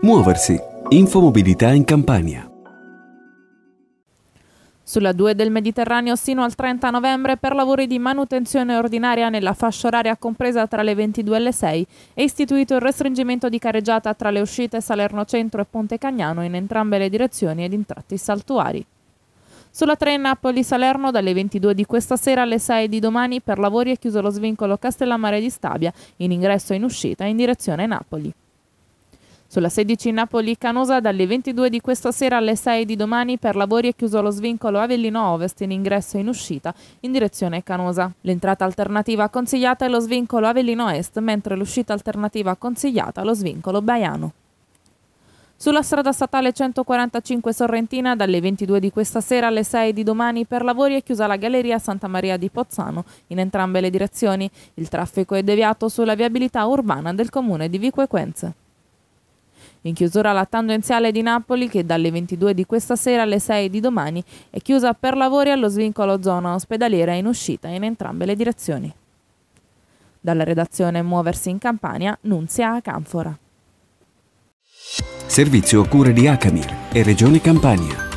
Muoversi. Infomobilità in Campania. Sulla 2 del Mediterraneo sino al 30 novembre per lavori di manutenzione ordinaria nella fascia oraria compresa tra le 22 e le 6 è istituito il restringimento di careggiata tra le uscite Salerno Centro e Ponte Cagnano in entrambe le direzioni ed in tratti saltuari. Sulla 3 Napoli-Salerno dalle 22 di questa sera alle 6 di domani per lavori è chiuso lo svincolo Castellammare di Stabia in ingresso e in uscita in direzione Napoli. Sulla 16 Napoli-Canosa dalle 22 di questa sera alle 6 di domani per lavori è chiuso lo svincolo Avellino Ovest in ingresso e in uscita in direzione Canosa. L'entrata alternativa consigliata è lo svincolo Avellino Est, mentre l'uscita alternativa consigliata è lo svincolo Baiano. Sulla strada statale 145 Sorrentina dalle 22 di questa sera alle 6 di domani per lavori è chiusa la galleria Santa Maria di Pozzano in entrambe le direzioni. Il traffico è deviato sulla viabilità urbana del comune di Viquequenze. In chiusura la tangenziale di Napoli che dalle 22 di questa sera alle 6 di domani è chiusa per lavori allo svincolo zona ospedaliera in uscita in entrambe le direzioni. Dalla redazione Muoversi in Campania, Nunzia a Canfora. Servizio a cura di Acamir e Regione Campania.